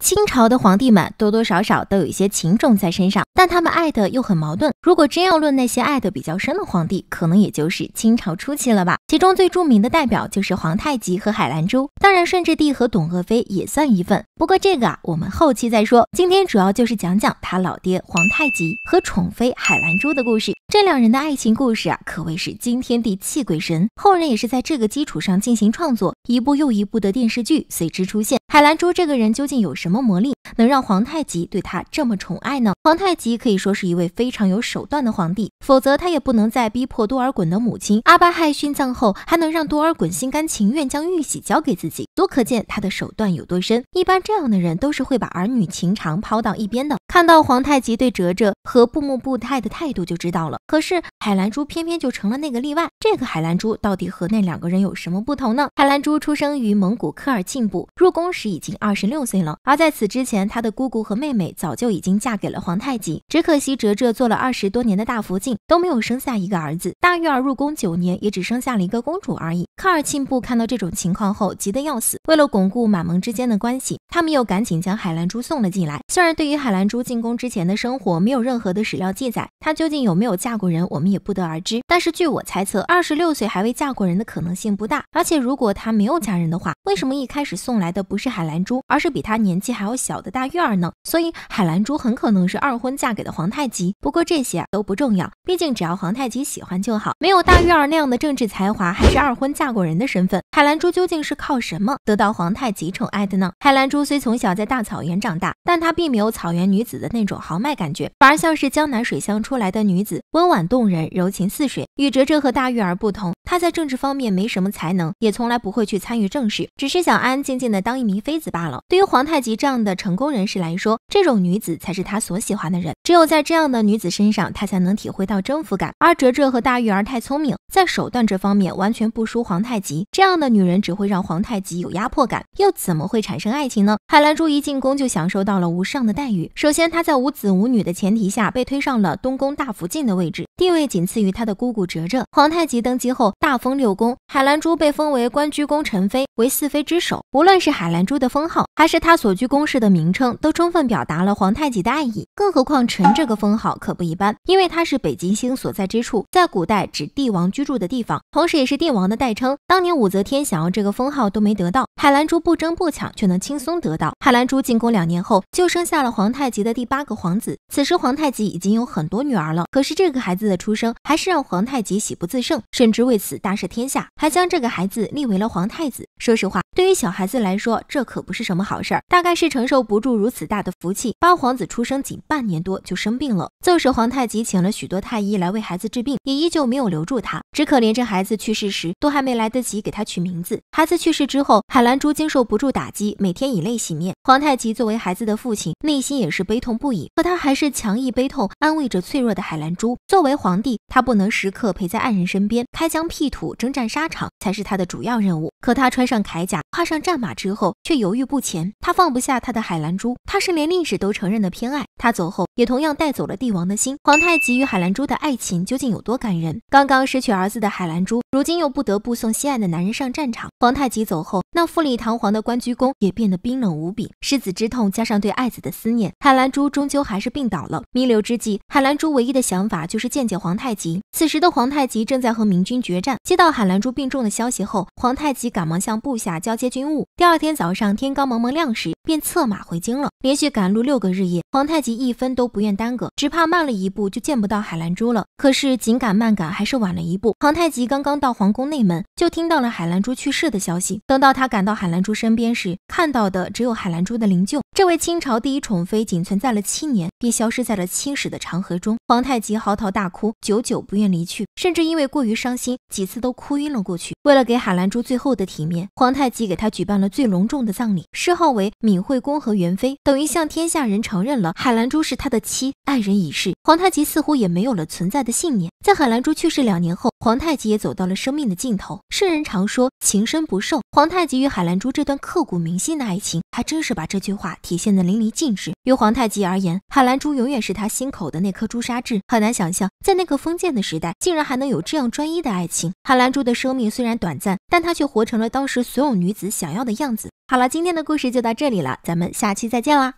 清朝的皇帝们多多少少都有一些情种在身上，但他们爱的又很矛盾。如果真要论那些爱的比较深的皇帝，可能也就是清朝初期了吧。其中最著名的代表就是皇太极和海兰珠，当然顺治帝和董鄂妃也算一份。不过这个啊，我们后期再说。今天主要就是讲讲他老爹皇太极和宠妃海兰珠的故事。这两人的爱情故事啊，可谓是惊天地泣鬼神，后人也是在这个基础上进行创作，一部又一部的电视剧随之出现。海兰珠这个人究竟有什么魔力，能让皇太极对她这么宠爱呢？皇太极可以说是一位非常有手段的皇帝，否则他也不能在逼迫多尔衮的母亲阿巴亥殉葬后，还能让多尔衮心甘情愿将玉玺交给自己，足可见他的手段有多深。一般这样的人都是会把儿女情长抛到一边的。看到皇太极对哲哲和布木布泰的态度就知道了，可是海兰珠偏偏就成了那个例外。这个海兰珠到底和那两个人有什么不同呢？海兰珠出生于蒙古科尔沁部，入宫时已经二十六岁了。而在此之前，她的姑姑和妹妹早就已经嫁给了皇太极。只可惜哲哲做了二十多年的大福晋都没有生下一个儿子，大玉儿入宫九年也只生下了一个公主而已。科尔沁部看到这种情况后急得要死，为了巩固满蒙之间的关系，他们又赶紧将海兰珠送了进来。虽然对于海兰珠，进宫之前的生活没有任何的史料记载，她究竟有没有嫁过人，我们也不得而知。但是据我猜测，二十六岁还未嫁过人的可能性不大。而且如果她没有嫁人的话，为什么一开始送来的不是海兰珠，而是比她年纪还要小的大玉儿呢？所以海兰珠很可能是二婚嫁给的皇太极。不过这些都不重要，毕竟只要皇太极喜欢就好。没有大玉儿那样的政治才华，还是二婚嫁过人的身份，海兰珠究竟是靠什么得到皇太极宠爱的呢？海兰珠虽从小在大草原长大，但她并没有草原女子。子的那种豪迈感觉，反而像是江南水乡出来的女子，温婉动人，柔情似水。与哲哲和大玉儿不同，她在政治方面没什么才能，也从来不会去参与政事，只是想安安静静的当一名妃子罢了。对于皇太极这样的成功人士来说，这种女子才是他所喜欢的人。只有在这样的女子身上，他才能体会到征服感。而哲哲和大玉儿太聪明，在手段这方面完全不输皇太极。这样的女人只会让皇太极有压迫感，又怎么会产生爱情呢？海兰珠一进宫就享受到了无上的待遇，首先。先他在无子无女的前提下被推上了东宫大福晋的位置，地位仅次于他的姑姑哲哲。皇太极登基后，大封六宫，海兰珠被封为官居宫宸妃，为四妃之首。无论是海兰珠的封号，还是她所居宫室的名称，都充分表达了皇太极的爱意。更何况宸这个封号可不一般，因为它是北极星所在之处，在古代指帝王居住的地方，同时也是帝王的代称。当年武则天想要这个封号都没得到，海兰珠不争不抢却能轻松得到。海兰珠进宫两年后，就生下了皇太极的。第八个皇子，此时皇太极已经有很多女儿了，可是这个孩子的出生还是让皇太极喜不自胜，甚至为此大赦天下，还将这个孩子立为了皇太子。说实话，对于小孩子来说，这可不是什么好事儿。大概是承受不住如此大的福气。八皇子出生仅半年多就生病了，纵使皇太极请了许多太医来为孩子治病，也依旧没有留住他。只可怜这孩子去世时，都还没来得及给他取名字。孩子去世之后，海兰珠经受不住打击，每天以泪洗面。皇太极作为孩子的父亲，内心也是悲痛不已。可他还是强抑悲痛，安慰着脆弱的海兰珠。作为皇帝，他不能时刻陪在爱人身边，开疆辟土、征战沙场才是他的主要任务。可他穿。上铠甲，跨上战马之后，却犹豫不前。他放不下他的海兰珠，他是连历史都承认的偏爱。他走后，也同样带走了帝王的心。皇太极与海兰珠的爱情究竟有多感人？刚刚失去儿子的海兰珠，如今又不得不送心爱的男人上战场。皇太极走后，那富丽堂皇的关雎宫也变得冰冷无比。失子之痛加上对爱子的思念，海兰珠终究还是病倒了。弥留之际，海兰珠唯一的想法就是见见皇太极。此时的皇太极正在和明军决战。接到海兰珠病重的消息后，皇太极赶忙向。向部下交接军务。第二天早上，天刚蒙蒙亮时，便策马回京了。连续赶路六个日夜，皇太极一分都不愿耽搁，只怕慢了一步就见不到海兰珠了。可是紧赶慢赶，还是晚了一步。皇太极刚刚到皇宫内门，就听到了海兰珠去世的消息。等到他赶到海兰珠身边时，看到的只有海兰珠的灵柩。这位清朝第一宠妃仅存在了七年，便消失在了青史的长河中。皇太极嚎啕大哭，久久不愿离去，甚至因为过于伤心，几次都哭晕了过去。为了给海兰珠最后的体面，皇太极给她举办了最隆重的葬礼，谥号为敏惠公和元妃，等于向天下人承认了海兰珠是他的妻，爱人已逝。皇太极似乎也没有了存在的信念。在海兰珠去世两年后，皇太极也走到了生命的尽头。世人常说情深不寿，皇太极与海兰珠这段刻骨铭心的爱情，还真是把这句话。体现得淋漓尽致。于皇太极而言，海兰珠永远是他心口的那颗朱砂痣。很难想象，在那个封建的时代，竟然还能有这样专一的爱情。海兰珠的生命虽然短暂，但她却活成了当时所有女子想要的样子。好了，今天的故事就到这里了，咱们下期再见啦！